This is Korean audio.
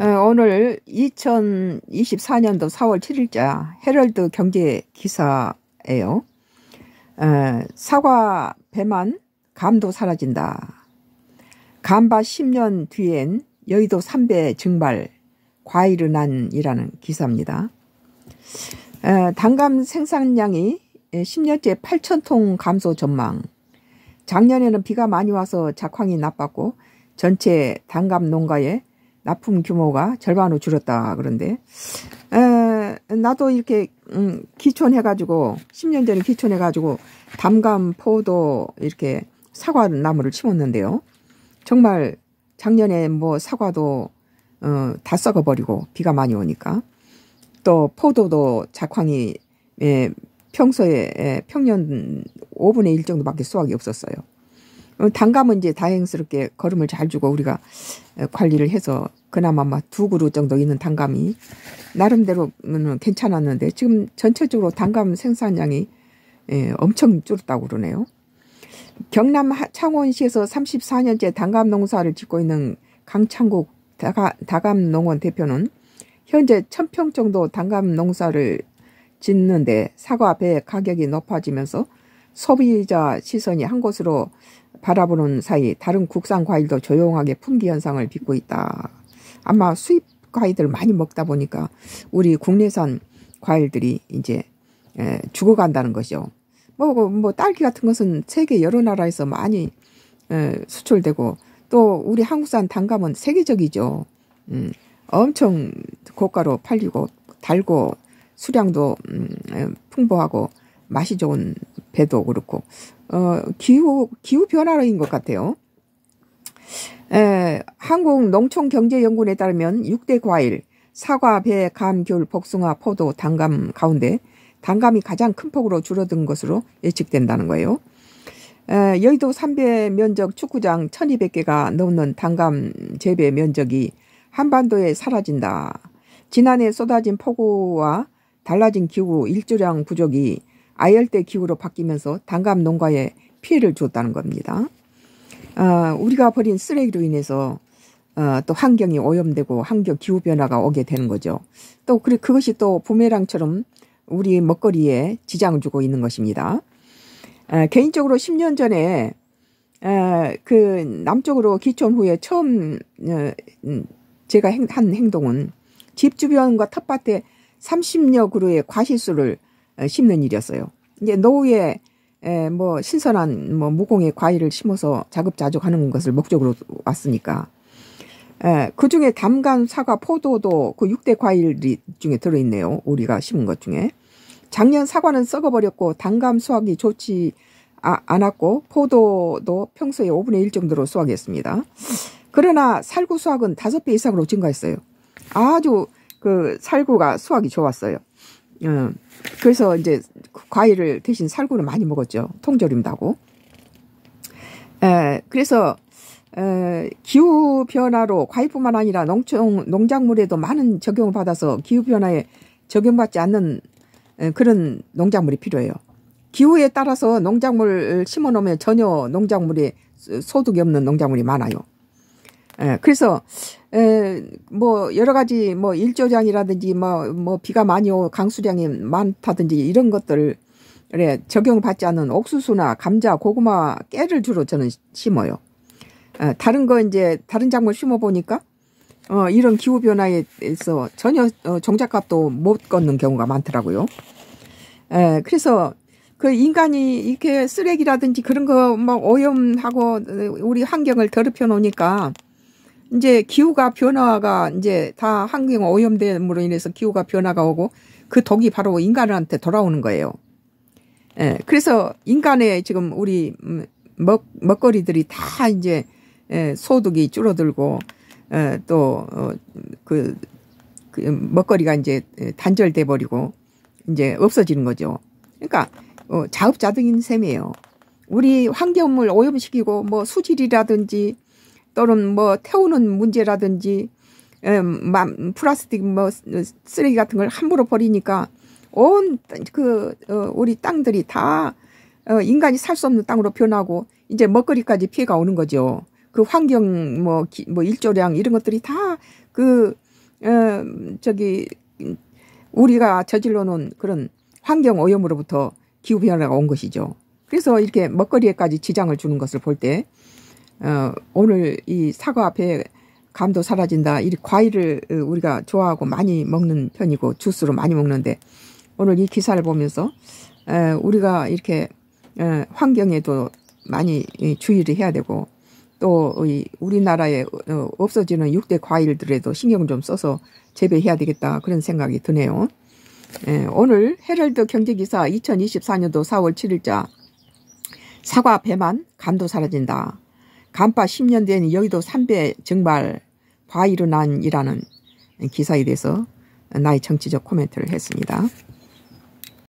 예, 오늘 2024년도 4월 7일자 헤럴드 경제 기사예요. 예, 사과 배만 감도 사라진다. 감바 10년 뒤엔 여의도 3배 증발 과일은 안이라는 기사입니다. 예, 단감 생산량이 10년째 8천 통 감소 전망. 작년에는 비가 많이 와서 작황이 나빴고 전체 단감 농가의 납품 규모가 절반으로 줄었다 그런데 에, 나도 이렇게 음, 기촌해가지고 10년 전에 기촌해가지고 담감 포도 이렇게 사과 나무를 심었는데요. 정말 작년에 뭐 사과도 어, 다 썩어버리고 비가 많이 오니까 또 포도도 작황이 예, 평소에 예, 평년 5분의 1 정도밖에 수확이 없었어요. 단감은 어, 이제 다행스럽게 걸음을 잘 주고 우리가 관리를 해서 그나마 막두 그루 정도 있는 단감이 나름대로는 음, 괜찮았는데 지금 전체적으로 단감 생산량이 예, 엄청 줄었다고 그러네요. 경남 창원시에서 34년째 단감 농사를 짓고 있는 강창국 다감 농원 대표는 현재 1 0 0 0평 정도 단감 농사를 짓는데 사과 배 가격이 높아지면서 소비자 시선이 한 곳으로 바라보는 사이 다른 국산 과일도 조용하게 품귀 현상을 빚고 있다 아마 수입 과일들 많이 먹다 보니까 우리 국내산 과일들이 이제 에, 죽어간다는 거죠. 뭐, 뭐, 뭐, 딸기 같은 것은 세계 여러 나라에서 많이 에, 수출되고 또 우리 한국산 단감은 세계적이죠. 음, 엄청 고가로 팔리고 달고 수량도 음, 풍부하고 맛이 좋은 배도 그렇고 어, 기후 기후 변화인 것 같아요. 에, 예, 한국 농촌경제연구원에 따르면 6대 과일, 사과, 배, 감, 귤, 복숭아, 포도, 단감 가운데 단감이 가장 큰 폭으로 줄어든 것으로 예측된다는 거예요. 에, 여의도 3배 면적 축구장 1200개가 넘는 단감 재배 면적이 한반도에 사라진다. 지난해 쏟아진 폭우와 달라진 기후 일조량 부족이 아열대 기후로 바뀌면서 단감 농가에 피해를 줬다는 겁니다. 어, 우리가 버린 쓰레기로 인해서 어, 또 환경이 오염되고 환경 기후 변화가 오게 되는 거죠. 또 그래 그것이 또 부메랑처럼 우리 먹거리에 지장을 주고 있는 것입니다. 어, 개인적으로 10년 전에 어, 그 남쪽으로 기촌 후에 처음 어, 음, 제가 행, 한 행동은 집 주변과 텃밭에 30여 그루의 과실수를 어, 심는 일이었어요. 이제 노후에 예, 뭐 신선한 뭐 무공의 과일을 심어서 자급자족하는 것을 목적으로 왔으니까. 예, 그 중에 담간, 사과, 포도도 그 6대 과일이 중에 들어있네요. 우리가 심은 것 중에. 작년 사과는 썩어버렸고, 단감 수확이 좋지 아, 않았고, 포도도 평소에 5분의 1 정도로 수확했습니다. 그러나 살구 수확은 5배 이상으로 증가했어요. 아주 그 살구가 수확이 좋았어요. 음, 그래서 이제 과일을 대신 살구를 많이 먹었죠. 통조림다고. 에, 그래서 에, 기후 변화로 과일뿐만 아니라 농촌 농작물에도 많은 적용을 받아서 기후 변화에 적용받지 않는 에, 그런 농작물이 필요해요. 기후에 따라서 농작물 심어 놓으면 전혀 농작물에 소득이 없는 농작물이 많아요. 예, 그래서 에, 뭐 여러 가지 뭐일조장이라든지 뭐 뭐 비가 많이 오 강수량이 많다든지 이런 것들에 예, 적용받지 않은 옥수수나 감자, 고구마, 깨를 주로 저는 심어요. 에, 다른 거 이제 다른 작물 심어 보니까 어 이런 기후 변화에서 대해 전혀 어, 종잣값도 못 걷는 경우가 많더라고요. 에, 그래서 그 인간이 이렇게 쓰레기라든지 그런 거 막 오염하고 우리 환경을 더럽혀 놓으니까 이제 기후가 변화가 이제 다 환경 오염됨으로 인해서 기후가 변화가 오고 그 독이 바로 인간한테 돌아오는 거예요. 예. 그래서 인간의 지금 우리 음, 먹 먹거리들이 다 이제 예, 소득이 줄어들고 예, 또그 어, 그, 그 먹거리가 이제 단절돼 버리고 이제 없어지는 거죠. 그러니까 어, 자업자득인 셈이에요. 우리 환경을 오염시키고 뭐 수질이라든지 또는 뭐 태우는 문제라든지 음, 플라스틱 뭐 쓰레기 같은 걸 함부로 버리니까 온그 어, 우리 땅들이 다 어, 인간이 살 수 없는 땅으로 변하고 이제 먹거리까지 피해가 오는 거죠. 그 환경 뭐, 기, 뭐 일조량 이런 것들이 다그 어, 저기 우리가 저질러 놓은 그런 환경 오염으로부터 기후 변화가 온 것이죠. 그래서 이렇게 먹거리에까지 지장을 주는 것을 볼때 어, 오늘 이 사과 앞에 감도 사라진다. 이 과일을 어, 우리가 좋아하고 많이 먹는 편이고 주스로 많이 먹는데 오늘 이 기사를 보면서 에, 어, 우리가 이렇게 에, 어, 환경에도 많이 이, 주의를 해야 되고 또 이, 우리나라에 어, 없어지는 육대 과일들에도 신경 좀 써서 재배해야 되겠다 그런 생각이 드네요. 에, 예, 오늘 헤럴드 경제기사 2024년도 4월 7일자 사과 배만 감도 사라진다. 간파 10년 된 여의도 3배 증발 과일은난이라는 기사에 대해서 나의 정치적 코멘트를 했습니다.